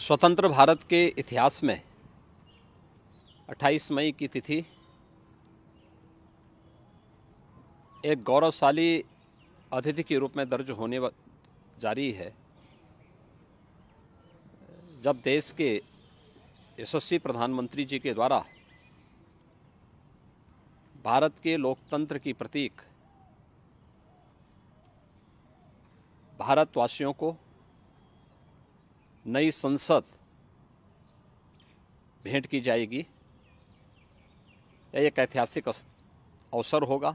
स्वतंत्र भारत के इतिहास में 28 मई की तिथि एक गौरवशाली अतिथि के रूप में दर्ज होने जारी है जब देश के यशस्वी प्रधानमंत्री जी के द्वारा भारत के लोकतंत्र की प्रतीक भारतवासियों को नई संसद भेंट की जाएगी यह एक ऐतिहासिक अवसर होगा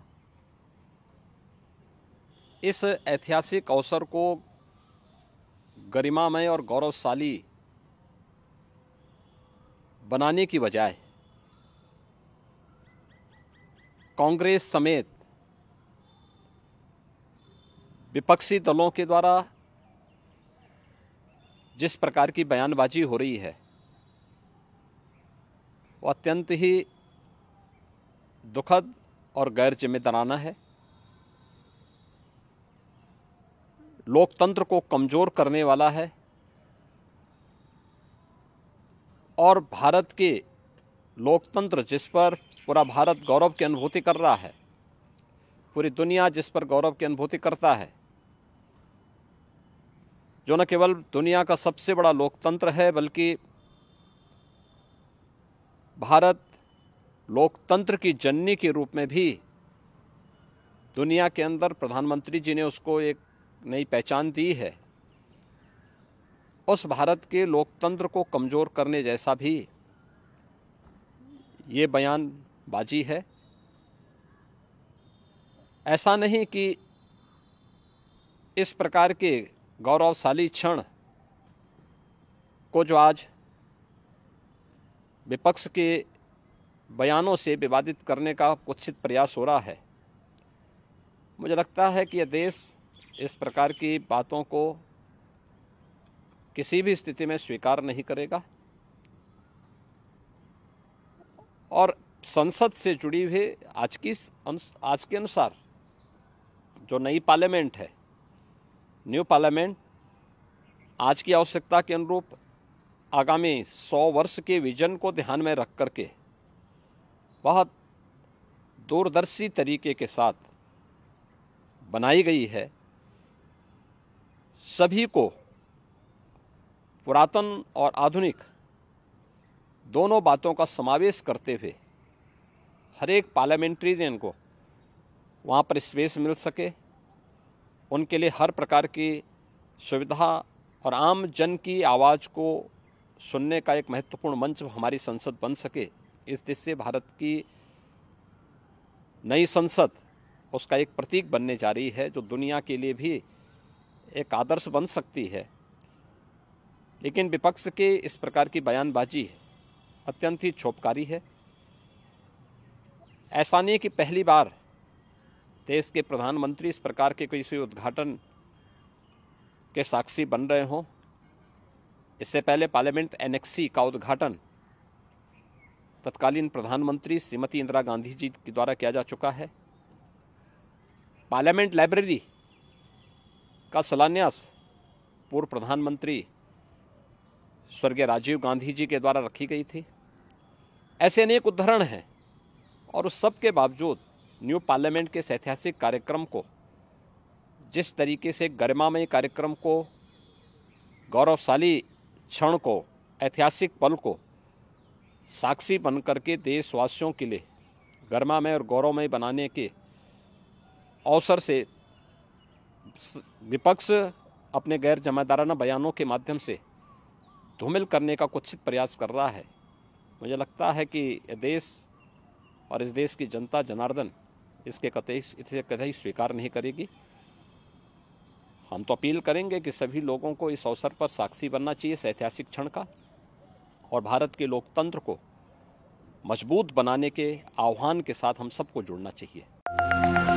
इस ऐतिहासिक अवसर को गरिमामय और गौरवशाली बनाने की बजाय कांग्रेस समेत विपक्षी दलों के द्वारा जिस प्रकार की बयानबाजी हो रही है वो अत्यंत ही दुखद और गैर जिम्मेदाराना है लोकतंत्र को कमज़ोर करने वाला है और भारत के लोकतंत्र जिस पर पूरा भारत गौरव की अनुभूति कर रहा है पूरी दुनिया जिस पर गौरव की अनुभूति करता है जो न केवल दुनिया का सबसे बड़ा लोकतंत्र है बल्कि भारत लोकतंत्र की जननी के रूप में भी दुनिया के अंदर प्रधानमंत्री जी ने उसको एक नई पहचान दी है उस भारत के लोकतंत्र को कमज़ोर करने जैसा भी ये बयानबाजी है ऐसा नहीं कि इस प्रकार के गौरवशाली क्षण को जो आज विपक्ष के बयानों से विवादित करने का कुत्सित प्रयास हो रहा है मुझे लगता है कि यह देश इस प्रकार की बातों को किसी भी स्थिति में स्वीकार नहीं करेगा और संसद से जुड़ी हुई आज की आज के अनुसार जो नई पार्लियामेंट है न्यू पार्लियामेंट आज की आवश्यकता के अनुरूप आगामी सौ वर्ष के विजन को ध्यान में रख कर के बहुत दूरदर्शी तरीके के साथ बनाई गई है सभी को पुरातन और आधुनिक दोनों बातों का समावेश करते हुए हर एक पार्लियामेंट्रियन को वहाँ पर स्पेस मिल सके उनके लिए हर प्रकार की सुविधा और आम जन की आवाज़ को सुनने का एक महत्वपूर्ण मंच हमारी संसद बन सके इस देश से भारत की नई संसद उसका एक प्रतीक बनने जा रही है जो दुनिया के लिए भी एक आदर्श बन सकती है लेकिन विपक्ष के इस प्रकार की बयानबाजी अत्यंत ही छोपकारी है ऐसा नहीं कि पहली बार देश के प्रधानमंत्री इस प्रकार के किसी उद्घाटन के साक्षी बन रहे हों इससे पहले पार्लियामेंट एनेक्सी का उद्घाटन तत्कालीन प्रधानमंत्री श्रीमती इंदिरा गांधी जी के द्वारा किया जा चुका है पार्लियामेंट लाइब्रेरी का शिलान्यास पूर्व प्रधानमंत्री स्वर्गीय राजीव गांधी जी के द्वारा रखी गई थी ऐसे अनेक उदाहरण हैं और उस सब के बावजूद न्यू पार्लियामेंट के इस ऐतिहासिक कार्यक्रम को जिस तरीके से गरिमामय कार्यक्रम को गौरवशाली क्षण को ऐतिहासिक पल को साक्षी बन करके देशवासियों के लिए गरिमामय और गौरवमय बनाने के अवसर से विपक्ष अपने गैर जमादाराना बयानों के माध्यम से धूमिल करने का कुछ प्रयास कर रहा है मुझे लगता है कि देश और इस देश की जनता जनार्दन इसके कतई इसे कतई स्वीकार नहीं करेगी हम तो अपील करेंगे कि सभी लोगों को इस अवसर पर साक्षी बनना चाहिए इस ऐतिहासिक क्षण का और भारत के लोकतंत्र को मजबूत बनाने के आह्वान के साथ हम सबको जुड़ना चाहिए